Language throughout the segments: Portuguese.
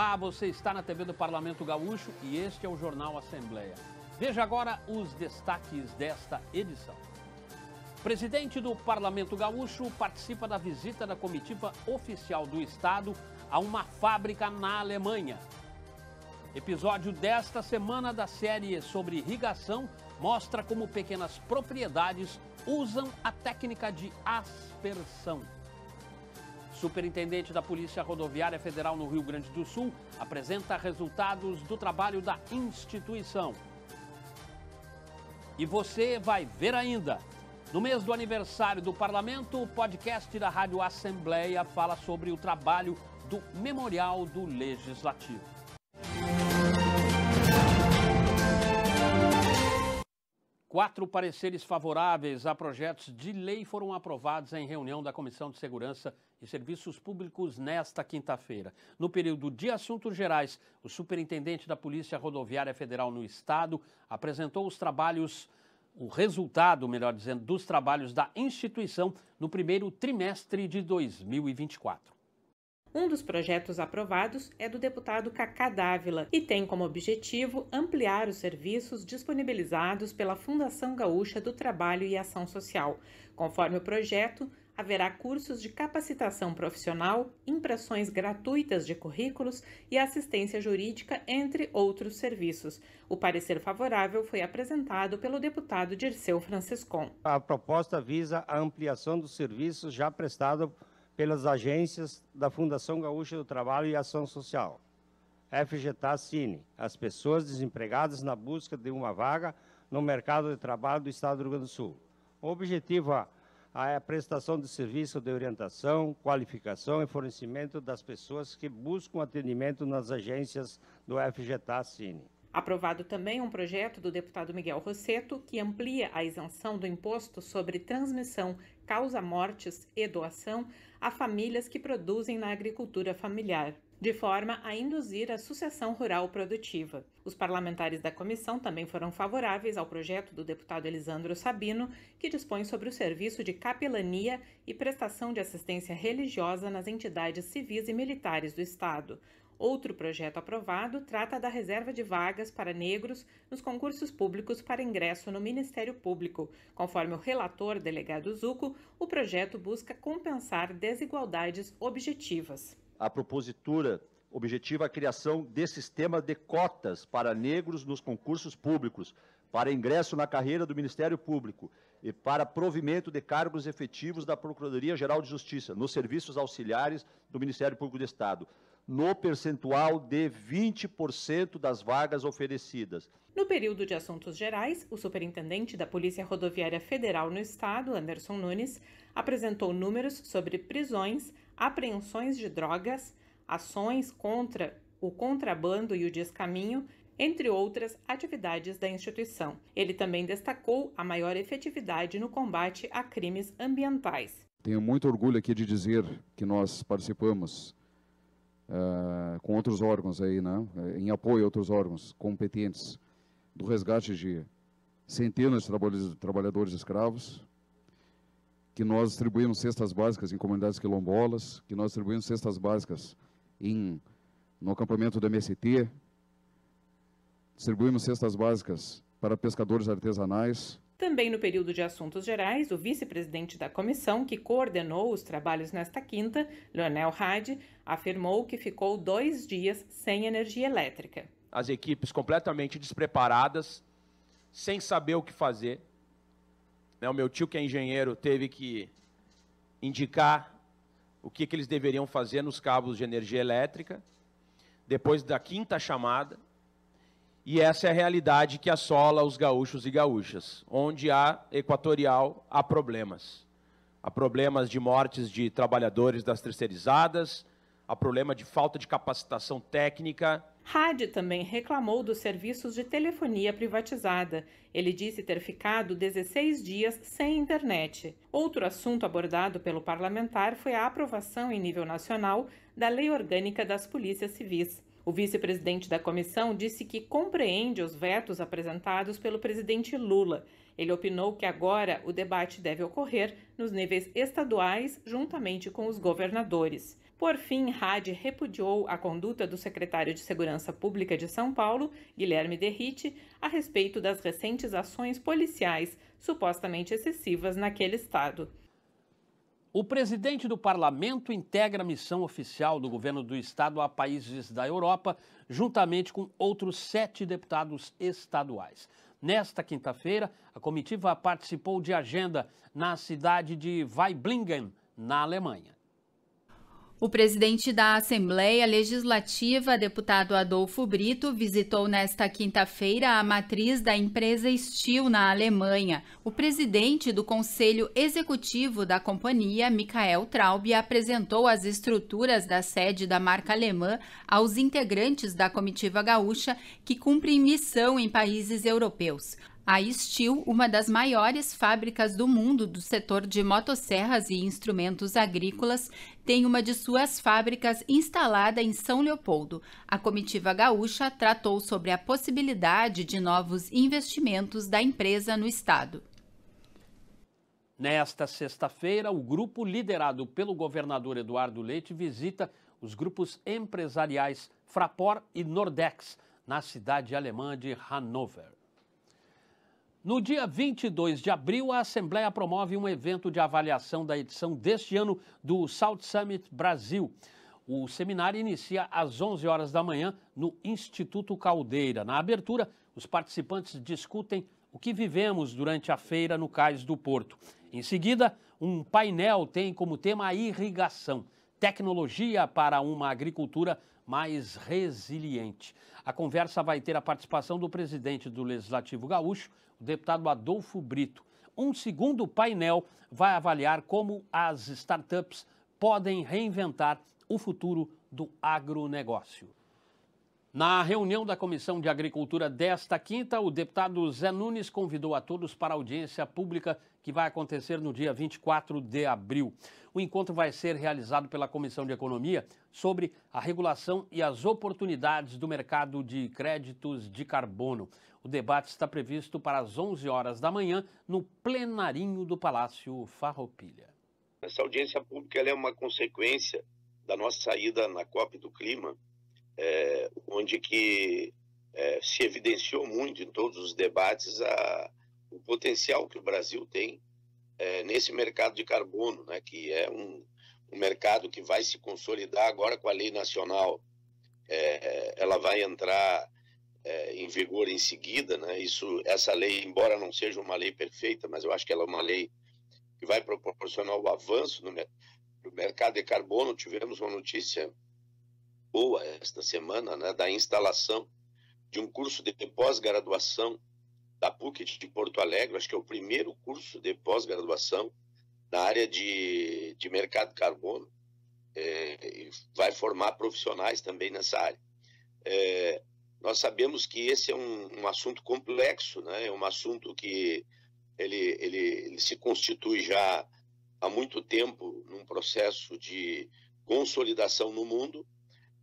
Olá, você está na TV do Parlamento Gaúcho e este é o Jornal Assembleia. Veja agora os destaques desta edição. Presidente do Parlamento Gaúcho participa da visita da comitiva oficial do Estado a uma fábrica na Alemanha. Episódio desta semana da série sobre irrigação mostra como pequenas propriedades usam a técnica de aspersão. Superintendente da Polícia Rodoviária Federal no Rio Grande do Sul apresenta resultados do trabalho da instituição. E você vai ver ainda. No mês do aniversário do parlamento, o podcast da Rádio Assembleia fala sobre o trabalho do Memorial do Legislativo. Quatro pareceres favoráveis a projetos de lei foram aprovados em reunião da Comissão de Segurança e Serviços Públicos nesta quinta-feira. No período de assuntos gerais, o superintendente da Polícia Rodoviária Federal no Estado apresentou os trabalhos, o resultado, melhor dizendo, dos trabalhos da instituição no primeiro trimestre de 2024. Um dos projetos aprovados é do deputado Cacá Dávila e tem como objetivo ampliar os serviços disponibilizados pela Fundação Gaúcha do Trabalho e Ação Social. Conforme o projeto, haverá cursos de capacitação profissional, impressões gratuitas de currículos e assistência jurídica, entre outros serviços. O parecer favorável foi apresentado pelo deputado Dirceu Francescon. A proposta visa a ampliação dos serviços já prestados pelas agências da Fundação Gaúcha do Trabalho e Ação Social. FGTACINE, as pessoas desempregadas na busca de uma vaga no mercado de trabalho do Estado do Rio Grande do Sul. O objetivo é a prestação de serviço de orientação, qualificação e fornecimento das pessoas que buscam atendimento nas agências do FGTACINE. Aprovado também um projeto do deputado Miguel Rosseto que amplia a isenção do imposto sobre transmissão, causa mortes e doação a famílias que produzem na agricultura familiar de forma a induzir a sucessão rural produtiva. Os parlamentares da comissão também foram favoráveis ao projeto do deputado Elisandro Sabino, que dispõe sobre o serviço de capelania e prestação de assistência religiosa nas entidades civis e militares do Estado. Outro projeto aprovado trata da reserva de vagas para negros nos concursos públicos para ingresso no Ministério Público. Conforme o relator delegado Zuco, o projeto busca compensar desigualdades objetivas a propositura objetiva a criação de sistema de cotas para negros nos concursos públicos, para ingresso na carreira do Ministério Público e para provimento de cargos efetivos da Procuradoria-Geral de Justiça nos serviços auxiliares do Ministério Público do Estado, no percentual de 20% das vagas oferecidas. No período de assuntos gerais, o superintendente da Polícia Rodoviária Federal no Estado, Anderson Nunes, apresentou números sobre prisões, apreensões de drogas, ações contra o contrabando e o descaminho, entre outras atividades da instituição. Ele também destacou a maior efetividade no combate a crimes ambientais. Tenho muito orgulho aqui de dizer que nós participamos uh, com outros órgãos aí, né, eh, em apoio a outros órgãos competentes do resgate de centenas de trabalhadores escravos, que nós distribuímos cestas básicas em comunidades quilombolas, que nós distribuímos cestas básicas em, no acampamento do MST, distribuímos cestas básicas para pescadores artesanais. Também no período de assuntos gerais, o vice-presidente da comissão, que coordenou os trabalhos nesta quinta, Leonel Hadi, afirmou que ficou dois dias sem energia elétrica. As equipes completamente despreparadas, sem saber o que fazer, né, o meu tio, que é engenheiro, teve que indicar o que, que eles deveriam fazer nos cabos de energia elétrica, depois da quinta chamada. E essa é a realidade que assola os gaúchos e gaúchas, onde há equatorial há problemas. Há problemas de mortes de trabalhadores das terceirizadas, há problema de falta de capacitação técnica Hadi também reclamou dos serviços de telefonia privatizada. Ele disse ter ficado 16 dias sem internet. Outro assunto abordado pelo parlamentar foi a aprovação em nível nacional da Lei Orgânica das Polícias Civis. O vice-presidente da comissão disse que compreende os vetos apresentados pelo presidente Lula. Ele opinou que agora o debate deve ocorrer nos níveis estaduais, juntamente com os governadores. Por fim, Hadi repudiou a conduta do secretário de Segurança Pública de São Paulo, Guilherme Derrite, a respeito das recentes ações policiais supostamente excessivas naquele estado. O presidente do parlamento integra a missão oficial do governo do estado a países da Europa, juntamente com outros sete deputados estaduais. Nesta quinta-feira, a comitiva participou de agenda na cidade de Weiblingen, na Alemanha. O presidente da Assembleia Legislativa, deputado Adolfo Brito, visitou nesta quinta-feira a matriz da empresa Estil na Alemanha. O presidente do Conselho Executivo da companhia, Michael Traub, apresentou as estruturas da sede da marca alemã aos integrantes da comitiva gaúcha que cumprem missão em países europeus. A Steel, uma das maiores fábricas do mundo do setor de motosserras e instrumentos agrícolas, tem uma de suas fábricas instalada em São Leopoldo. A comitiva gaúcha tratou sobre a possibilidade de novos investimentos da empresa no estado. Nesta sexta-feira, o grupo liderado pelo governador Eduardo Leite visita os grupos empresariais Fraport e Nordex, na cidade alemã de Hannover. No dia 22 de abril, a Assembleia promove um evento de avaliação da edição deste ano do South Summit Brasil. O seminário inicia às 11 horas da manhã no Instituto Caldeira. Na abertura, os participantes discutem o que vivemos durante a feira no Cais do Porto. Em seguida, um painel tem como tema a irrigação, tecnologia para uma agricultura mais resiliente. A conversa vai ter a participação do presidente do Legislativo Gaúcho, deputado Adolfo Brito. Um segundo painel vai avaliar como as startups podem reinventar o futuro do agronegócio. Na reunião da Comissão de Agricultura desta quinta, o deputado Zé Nunes convidou a todos para a audiência pública que vai acontecer no dia 24 de abril. O encontro vai ser realizado pela Comissão de Economia sobre a regulação e as oportunidades do mercado de créditos de carbono. O debate está previsto para as 11 horas da manhã no plenarinho do Palácio Farroupilha. Essa audiência pública é uma consequência da nossa saída na COP do Clima é, onde que é, se evidenciou muito em todos os debates a, o potencial que o Brasil tem é, nesse mercado de carbono, né, que é um, um, mercado que vai se consolidar agora com a lei nacional. É, é, ela vai entrar é, em vigor em seguida, né? Isso, essa lei, embora não seja uma lei perfeita, mas eu acho que ela é uma lei que vai proporcionar o avanço no, no mercado de carbono. Tivemos uma notícia boa esta semana, né, da instalação de um curso de pós-graduação da PUC de Porto Alegre, acho que é o primeiro curso de pós-graduação na área de, de mercado de carbono, é, e vai formar profissionais também nessa área. É, nós sabemos que esse é um, um, assunto complexo, né? é um assunto que ele, ele, ele se constitui já há muito tempo num processo de consolidação no mundo,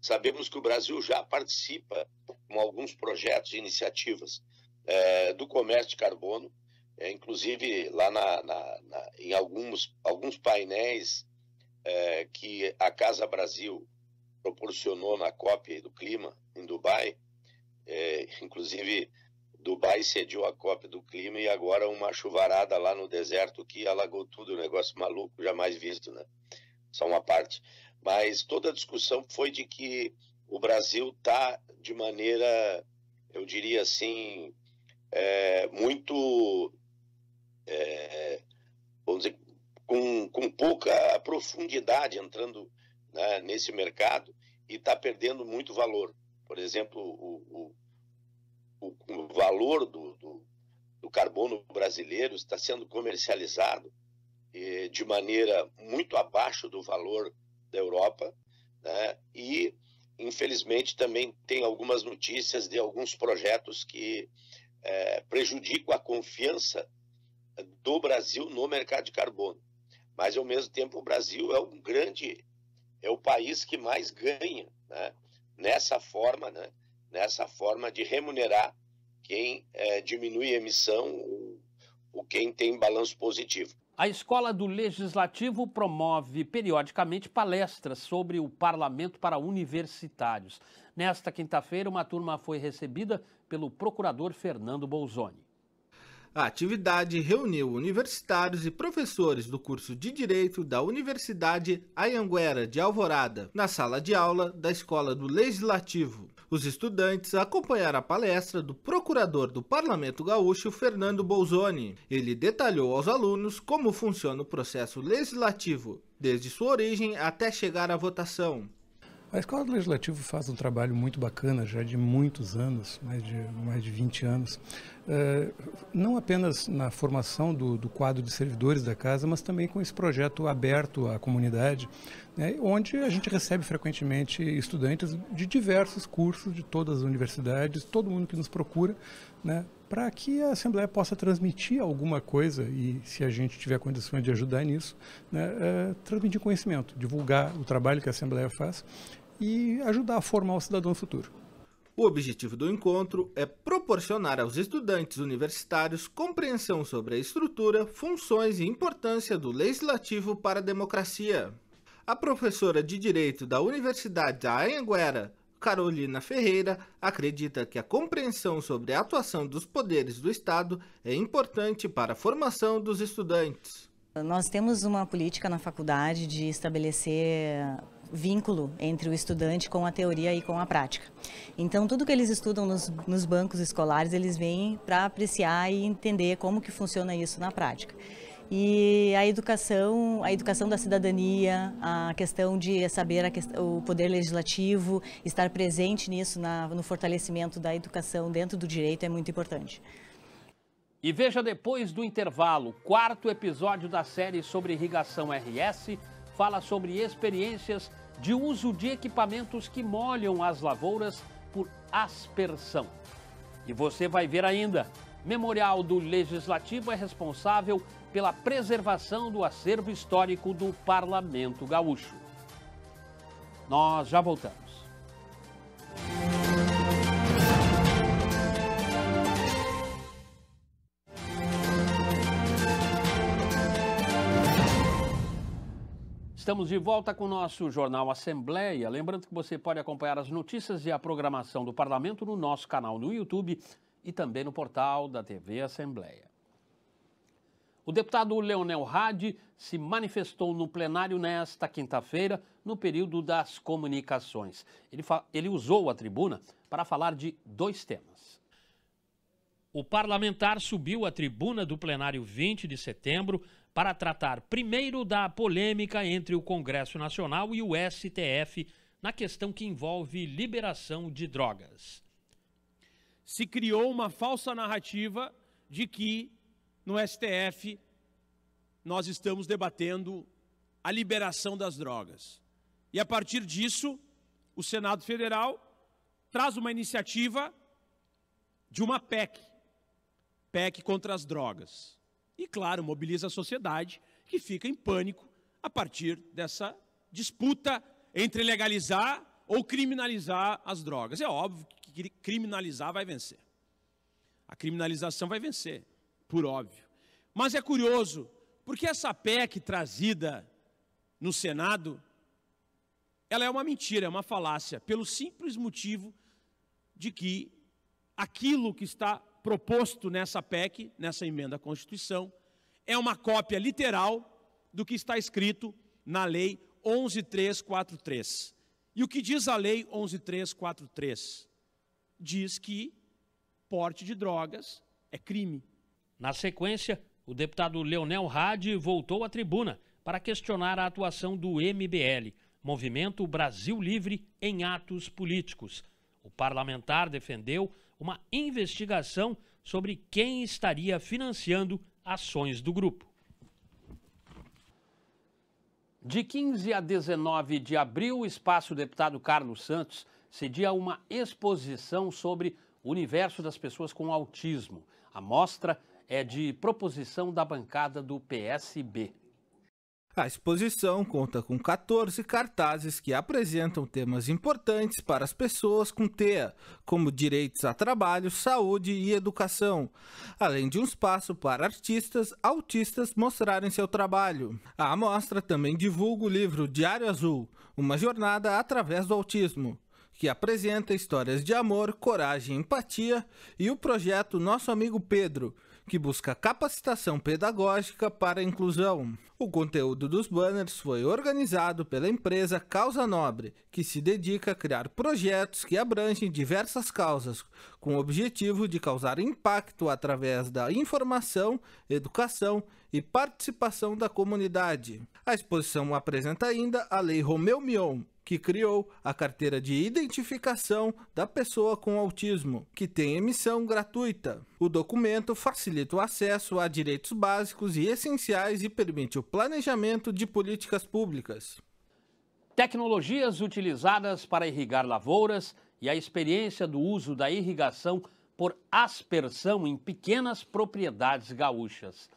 Sabemos que o Brasil já participa com alguns projetos e iniciativas é, do comércio de carbono, é, inclusive lá na, na, na, em alguns, alguns painéis é, que a Casa Brasil proporcionou na COP do clima em Dubai, é, inclusive Dubai cediu a COP do clima e agora uma chuvarada lá no deserto que alagou tudo, um negócio maluco jamais visto, né? Só uma parte mas toda a discussão foi de que o Brasil está de maneira, eu diria assim, é, muito, é, vamos dizer, com, com pouca profundidade entrando né, nesse mercado e está perdendo muito valor. Por exemplo, o, o, o valor do, do, do, carbono brasileiro está sendo comercializado eh, de maneira muito abaixo do valor da Europa, né? E infelizmente também tem algumas notícias de alguns projetos que é, prejudicam a confiança do Brasil no mercado de carbono. Mas ao mesmo tempo o Brasil é um grande, é o país que mais ganha, né? Nessa forma, né? Nessa forma de remunerar quem é, diminui a emissão ou, ou quem tem balanço positivo. A Escola do Legislativo promove periodicamente palestras sobre o parlamento para universitários. Nesta quinta-feira, uma turma foi recebida pelo procurador Fernando Bolzoni. A atividade reuniu universitários e professores do curso de Direito da Universidade Ayanguera de Alvorada, na sala de aula da Escola do Legislativo. Os estudantes acompanharam a palestra do procurador do Parlamento Gaúcho, Fernando Bolzoni. Ele detalhou aos alunos como funciona o processo legislativo, desde sua origem até chegar à votação. A Escola do Legislativo faz um trabalho muito bacana já de muitos anos, mais de, mais de 20 anos, é, não apenas na formação do, do, quadro de servidores da casa, mas também com esse projeto aberto à comunidade, né, onde a gente recebe frequentemente estudantes de diversos cursos de todas as universidades, todo mundo que nos procura né, para que a Assembleia possa transmitir alguma coisa e, se a gente tiver condições de ajudar nisso, né, é, transmitir conhecimento, divulgar o trabalho que a Assembleia faz e ajudar a formar o cidadão futuro. O objetivo do encontro é proporcionar aos estudantes universitários compreensão sobre a estrutura, funções e importância do legislativo para a democracia. A professora de Direito da Universidade da Anhanguera, Carolina Ferreira acredita que a compreensão sobre a atuação dos poderes do Estado é importante para a formação dos estudantes. Nós temos uma política na faculdade de estabelecer vínculo entre o estudante com a teoria e com a prática. Então, tudo que eles estudam nos, nos bancos escolares, eles vêm para apreciar e entender como que funciona isso na prática. E a educação, a educação da cidadania, a questão de saber o poder legislativo, estar presente nisso, na, no fortalecimento da educação dentro do direito é muito importante. E veja depois do intervalo, quarto episódio da série sobre irrigação RS fala sobre experiências de uso de equipamentos que molham as lavouras por aspersão. E você vai ver ainda Memorial do Legislativo é responsável pela preservação do acervo histórico do Parlamento Gaúcho. Nós já voltamos. Estamos de volta com o nosso jornal Assembleia. Lembrando que você pode acompanhar as notícias e a programação do Parlamento no nosso canal no YouTube e também no portal da TV Assembleia. O deputado Leonel Hadi se manifestou no plenário nesta quinta-feira, no período das comunicações. Ele, ele, usou a tribuna para falar de dois temas. O parlamentar subiu à tribuna do plenário 20 de setembro para tratar primeiro da polêmica entre o Congresso Nacional e o STF na questão que envolve liberação de drogas se criou uma falsa narrativa de que no STF nós estamos debatendo a liberação das drogas. E a partir disso, o Senado Federal traz uma iniciativa de uma PEC, PEC contra as drogas. E claro, mobiliza a sociedade que fica em pânico a partir dessa disputa entre legalizar ou criminalizar as drogas. É óbvio criminalizar vai vencer. A criminalização vai vencer, por óbvio. Mas é curioso, porque essa PEC trazida no Senado, ela é uma mentira, é uma falácia, pelo simples motivo de que aquilo que está proposto nessa PEC, nessa emenda à Constituição, é uma cópia literal do que está escrito na Lei 11343. E o que diz a Lei 11343? diz que porte de drogas é crime. Na sequência, o deputado Leonel Hadi voltou à tribuna para questionar a atuação do MBL, Movimento Brasil Livre em Atos Políticos. O parlamentar defendeu uma investigação sobre quem estaria financiando ações do grupo. De 15 a 19 de abril, o espaço do deputado Carlos Santos cedia uma exposição sobre o universo das pessoas com autismo. A mostra é de proposição da bancada do PSB. A exposição conta com 14 cartazes que apresentam temas importantes para as pessoas com TEA, como direitos a trabalho, saúde e educação, além de um espaço para artistas autistas mostrarem seu trabalho. A amostra também divulga o livro Diário Azul Uma Jornada através do Autismo, que apresenta histórias de amor, coragem, empatia, e o projeto Nosso Amigo Pedro, que busca capacitação pedagógica para a inclusão. O conteúdo dos banners foi organizado pela empresa Causa Nobre, que se dedica a criar projetos que abrangem diversas causas, com o objetivo de causar impacto através da informação, educação e participação da comunidade. A exposição apresenta ainda a Lei Romeu Mion, que criou a carteira de identificação da pessoa com autismo, que tem emissão gratuita. O documento facilita o acesso a direitos básicos e essenciais e permite o planejamento de políticas públicas. Tecnologias utilizadas para irrigar lavouras e a experiência do uso da irrigação por aspersão em pequenas propriedades gaúchas.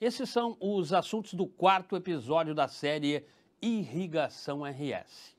Esses são os assuntos do quarto episódio da série Irrigação RS.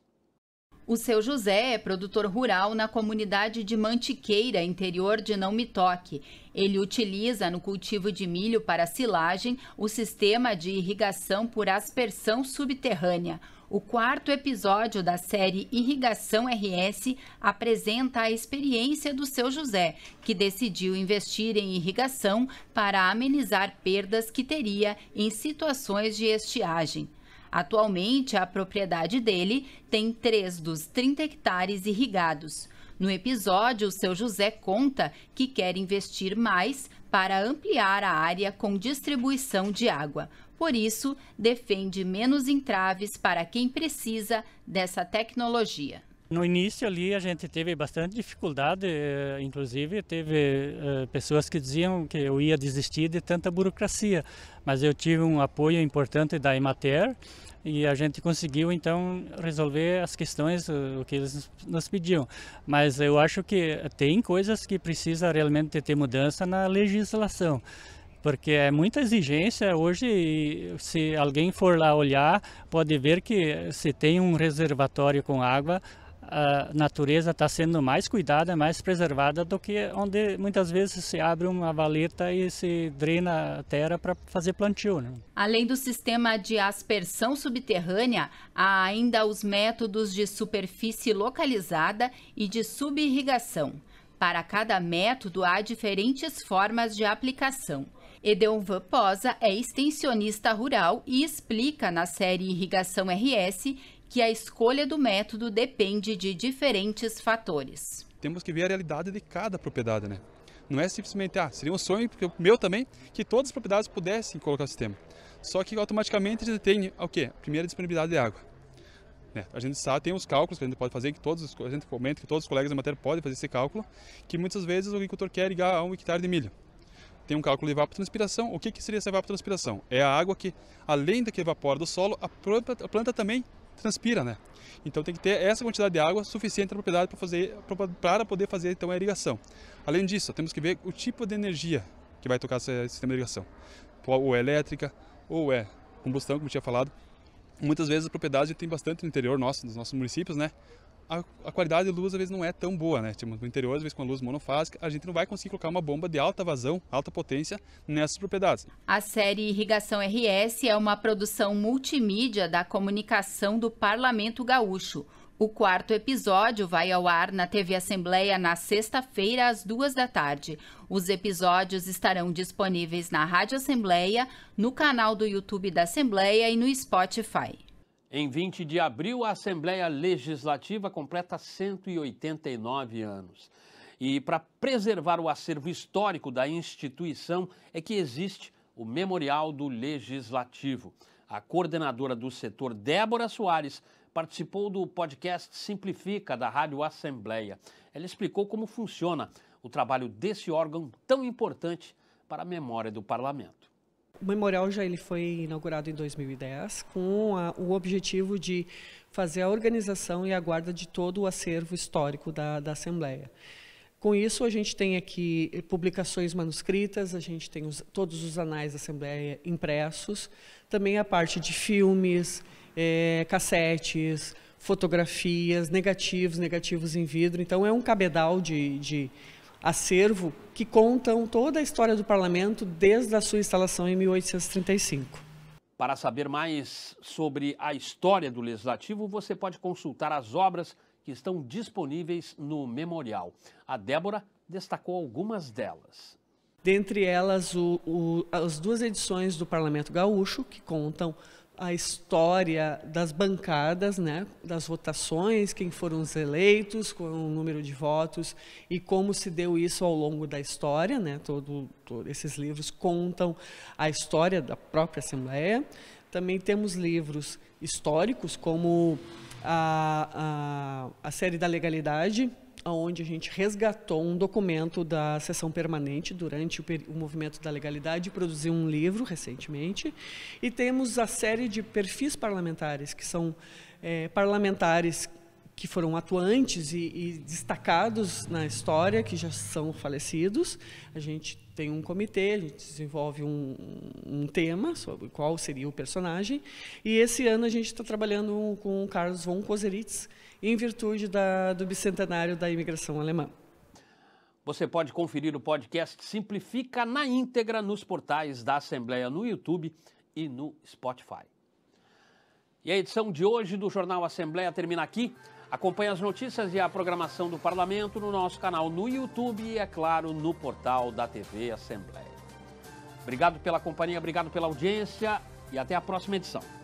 O seu José é produtor rural na comunidade de Mantiqueira, interior de Não Me Toque. Ele utiliza no cultivo de milho para silagem o sistema de irrigação por aspersão subterrânea. O quarto episódio da série Irrigação RS apresenta a experiência do seu José, que decidiu investir em irrigação para amenizar perdas que teria em situações de estiagem. Atualmente, a propriedade dele tem 3 dos 30 hectares irrigados. No episódio, o seu José conta que quer investir mais para ampliar a área com distribuição de água. Por isso, defende menos entraves para quem precisa dessa tecnologia. No início ali a gente teve bastante dificuldade, eh, inclusive teve eh, pessoas que diziam que eu ia desistir de tanta burocracia, mas eu tive um apoio importante da Emater e a gente conseguiu então resolver as questões eh, o que eles nos pediam. Mas eu acho que tem coisas que precisa realmente ter mudança na legislação porque é muita exigência hoje se alguém for lá olhar pode ver que se tem um reservatório com água a natureza está sendo mais cuidada, mais preservada do que onde muitas vezes se abre uma valeta e se drena a terra para fazer plantio. Né? Além do sistema de aspersão subterrânea, há ainda os métodos de superfície localizada e de subirrigação. Para cada método, há diferentes formas de aplicação. Edelvan Posa é extensionista rural e explica na série Irrigação RS que a escolha do método depende de diferentes fatores. Temos que ver a realidade de cada propriedade, né? Não é simplesmente, ah, seria um sonho, porque o meu também, que todas as propriedades pudessem colocar o sistema. Só que automaticamente eles têm o quê? Primeira disponibilidade de água né? A gente sabe, tem uns cálculos que a gente pode fazer, que todos os, a gente comenta que todos os colegas da matéria podem fazer esse cálculo, que muitas vezes o agricultor quer ligar a um hectare de milho. Tem um cálculo de evapotranspiração. O que, que seria essa evapotranspiração? É a água que, além da que evapora do solo, a planta, a planta também transpira, né? Então tem que ter essa quantidade de água suficiente na propriedade para fazer para poder fazer então a irrigação. Além disso, temos que ver o tipo de energia que vai tocar esse sistema de irrigação. Ou é elétrica, ou é combustão, como tinha falado, muitas vezes as propriedades tem bastante no interior nosso, nos nossos municípios, né? A, a, qualidade de luz às vezes não é tão boa, né? Tipo, no interior, às vezes com a luz monofásica, a gente não vai conseguir colocar uma bomba de alta vazão, alta potência nessas propriedades. A série Irrigação RS é uma produção multimídia da comunicação do Parlamento Gaúcho. O quarto episódio vai ao ar na TV Assembleia na sexta-feira, às duas da tarde. Os episódios estarão disponíveis na Rádio Assembleia, no canal do YouTube da Assembleia e no Spotify. Em 20 de abril, a Assembleia Legislativa completa 189 anos. E para preservar o acervo histórico da instituição é que existe o Memorial do Legislativo. A coordenadora do setor, Débora Soares, participou do podcast Simplifica, da Rádio Assembleia. Ela explicou como funciona o trabalho desse órgão tão importante para a memória do parlamento. O memorial já ele foi inaugurado em 2010 com a, o objetivo de fazer a organização e a guarda de todo o acervo histórico da, da Assembleia. Com isso, a gente tem aqui publicações manuscritas, a gente tem os, todos os anais da Assembleia impressos, também a parte de filmes, é, cassetes, fotografias, negativos, negativos em vidro. Então é um cabedal de, de acervo que contam toda a história do parlamento desde a sua instalação em 1835. Para saber mais sobre a história do Legislativo, você pode consultar as obras que estão disponíveis no memorial. A Débora destacou algumas delas. Dentre elas, o, o, as duas edições do Parlamento Gaúcho, que contam a história das bancadas, né, das votações, quem foram os eleitos, qual o número de votos e como se deu isso ao longo da história, né, todo, todo esses livros contam a história da própria Assembleia. Também temos livros históricos como a, a, a série da legalidade, onde a gente resgatou um documento da sessão permanente durante o, o movimento da legalidade e produziu um livro recentemente. E temos a série de perfis parlamentares, que são é, parlamentares que foram atuantes e, e, destacados na história, que já são falecidos. A gente tem um comitê, a gente desenvolve um, um tema sobre qual seria o personagem. E esse ano a gente está trabalhando com o Carlos von Kozeritz, em virtude da, do bicentenário da imigração alemã. Você pode conferir o podcast Simplifica na íntegra nos portais da Assembleia no YouTube e no Spotify. E a edição de hoje do Jornal Assembleia termina aqui. Acompanhe as notícias e a programação do Parlamento no nosso canal no YouTube e, é claro, no portal da TV Assembleia. Obrigado pela companhia, obrigado pela audiência e até a próxima edição.